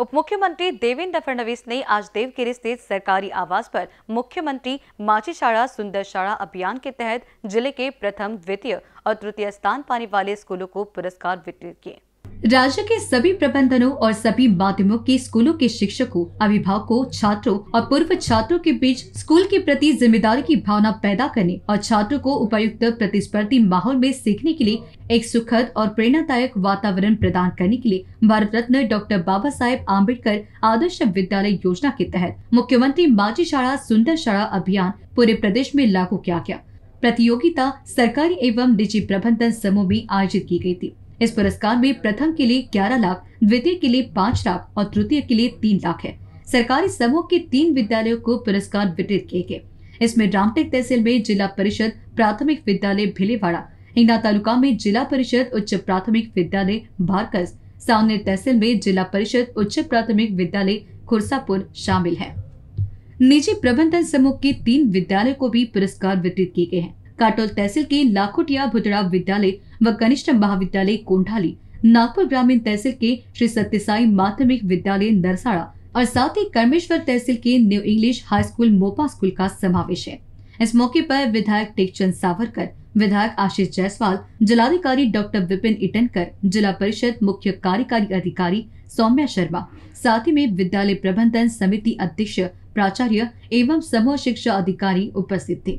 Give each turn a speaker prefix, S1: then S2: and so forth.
S1: उप मुख्यमंत्री देवेंद्र फडणवीस ने आज देवगिरी स्थित सरकारी आवास पर मुख्यमंत्री माची शाला सुंदर शाला अभियान के तहत जिले के प्रथम द्वितीय और तृतीय स्थान पाने वाले स्कूलों को पुरस्कार वितरित किए राज्य के सभी प्रबंधनों और सभी माध्यमों के स्कूलों के शिक्षकों अभिभावकों छात्रों और पूर्व छात्रों के बीच स्कूल के प्रति जिम्मेदारी की भावना पैदा करने और छात्रों को उपयुक्त प्रतिस्पर्धी माहौल में सीखने के लिए एक सुखद और प्रेरणादायक वातावरण प्रदान करने के लिए भारत रत्न डॉक्टर बाबा साहेब आम्बेडकर आदर्श विद्यालय योजना के तहत मुख्यमंत्री माझी शाला सुंदर शाला अभियान पूरे प्रदेश में लागू किया गया प्रतियोगिता सरकारी एवं निजी प्रबंधन समूह में आयोजित की गयी थी इस पुरस्कार में प्रथम के लिए ग्यारह लाख द्वितीय के लिए पाँच लाख और तृतीय के लिए तीन लाख है सरकारी समूह के तीन विद्यालयों को पुरस्कार वितरित किए गए इसमें रामटेक तहसील में जिला परिषद प्राथमिक विद्यालय भिलेवाड़ा हिंगना तालुका में जिला परिषद उच्च प्राथमिक विद्यालय भारकस सावनेर तहसील में जिला परिषद उच्च प्राथमिक विद्यालय खुरसापुर शामिल है निजी प्रबंधन समूह के तीन विद्यालय को भी पुरस्कार वितरित किए गए हैं काटोल तहसील के लाखोटिया भुतड़ा विद्यालय व कनिष्ठ महाविद्यालय कोंढाली नागपुर ग्रामीण तहसील के श्री सत्यसाई माध्यमिक विद्यालय नरसाड़ा और साथ ही कर्मेश्वर तहसील के new English high school Mopa school का समावेश है इस मौके पर विधायक टेकचंद सावरकर विधायक आशीष जायसवाल जिलाधिकारी डॉक्टर विपिन इटनकर जिला परिषद मुख्य कार्यकारी अधिकारी सौम्या शर्मा साथ ही में विद्यालय प्रबंधन समिति अध्यक्ष प्राचार्य एवं समूह शिक्षा अधिकारी उपस्थित थे